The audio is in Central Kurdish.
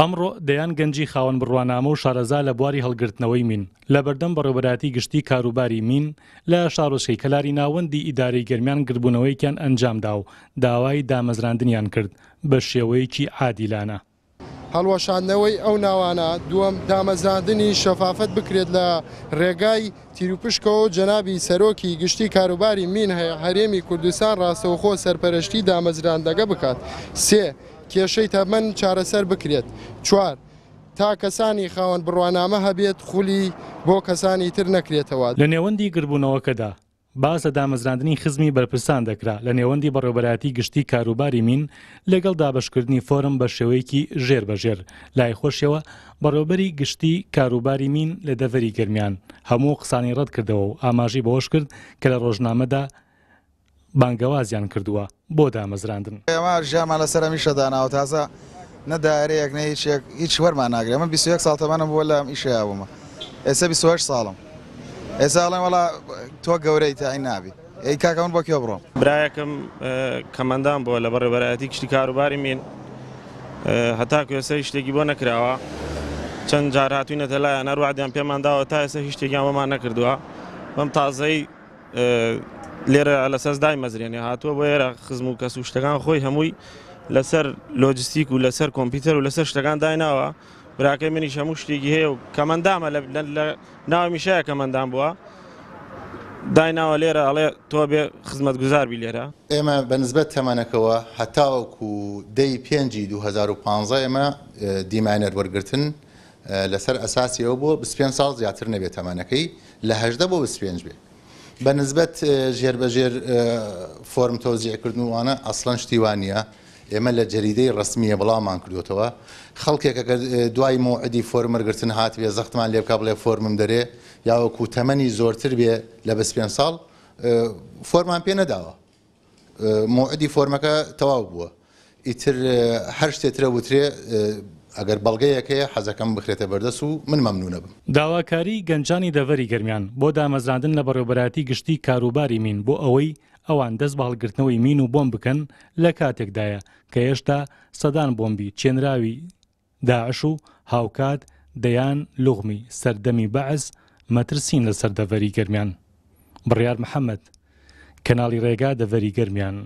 ئەمڕۆ دەیان گەنجی خاوەن بڕوانامە و شارەزا لە بواری هەڵگرتنەوەی مین لە بەردەم بەڕێبەتی گشتی کاروباری مین لە شارۆشەی کەلاری ناوەندی ئیداری گرمیان گربوونەوەیکیان ئەنجامدا و داوای دامەزراندنیان کرد بە شێوەیەکی عادیلانە. هەڵوەشاندنەوەی ئەو ناوانە دووەم دامەزاندنی شەفافەت بکرێت لە ڕێگای تیروپشکەوە جەنابی سەرۆکی گشتی کاروباری مین هەیە هەرێمی کوردستان ڕاستەوخۆ سەرپەرشتی دامەزراندەکە بکات سێ کێشەی تەمەەن چارەسەر بکرێت چوار تا کەسانی خاوەن بڕوانامە هەبێت خولی بۆ کەسانی تر نەکرێتەوە لە نێوەندی گربوونەوەکەدا باس لە دامەزراندنی خزمی بەرپرسان دەکرا لە نێوەندی بەڕێوبەتی گشتی کاروباری مین لەگەڵ دابشکردنی فۆرم بە شێوەیەکی ژێر بەژێر لای خۆشیەوە بەڕێوبەری گشتی کاروباری مین لە دەڤری گرمیان هەموو قسانی ڕەت کردەوە و ئاماژی بەوەش کرد کە لە ڕۆژنامەدا بانگەوازیان کردووە بۆ دامەزراندن ئێمە ژیامان لە سەرمیشەداناوە تازە نەدارەیەک نە هیچ هیچ وەرمان ناگرێ من 21 ساڵتەمانم بۆ لەم ئیشیاومە ئێستا 28 ساڵم ئێساڵێ وڵا تۆ گەورەی تا ئەی نابی ئەی کاکەون بۆ کێ بڕۆم برایەکەم کەمەندان بۆ لە بەڕێبەرەتی کشتی کاروباری من هەتاکو ئێستا شتێکی بۆ نەکراوە چەند جار هاتوینەتە لایە نەروعادیان پێمانداوە تا ئێستا هیچ شتێکیان بەمان نەکردووە بەم تازەی لێرە لەسەر دای مەزرێنێ هاتووە بۆ ێرە خزم و کەس و شتەکان خۆی هەمووی لەسەر لۆجستیک و لەسەر کۆمپیوتەر و لەسەر شتەکان دایناوە براکەی منی هەموو شتێکی هەیە و کەمەندامە لە ناو میشەیە کەمەندام بووە دایناوە لێرە ئەڵێ تۆ بێ خزمەت گوزاربی لێرە ئێمە بەنسبەت تەمانەکەەوە هەتاوەکو دەی پێنجی 2015 ئێمە دیمانەر وەرگتن لەسەر ئەساسیەوە بۆ 25 ساڵ زیاتر نەبێت تەمانەکەی لە هەدە بۆ 25 بێت بە نسبەت ژێربەژێر فۆرم تۆزیعکردن وانە ئەسلەن شتیوانە ئێمە لە جەریدەی ڕسمیە بڵامان کردوتەوە خەڵکێکە دوای مۆعدی فۆرمەرگرتن هاتبێ زەختمان لێ بک بڵێ فۆرمم دەرێ یاوەکو تەمەنی زۆرتر بێ لە بەس پێ ساڵ فۆرمان پێ نەداوە مۆعدی فۆرمەکە تەواو بووە ئیتر هەر شتێترە وترێ ئەگەر بەڵگەیەکەیە حەزەکەم بخرێتە بەردەس و من مەمنونە بم داواکاری گەنجانی دەڤری گرمیان بۆ دامەزاندن لە بەڕێبەتی گشتی کاروباری مین بۆ ئەوەی ئەوان دەست بەڵگرتنەوەی مین و بۆم بکەن لە کاتێکدایە کە هێشتا سەدان بۆمبی چێنراوی داعش و هاوکات دەیان لغمی سەردەمی بەعز مەترسین لە سەردەڤری گرمیان بڕیار محەممەد کەناڵی ڕێگا دەڤری گرمیان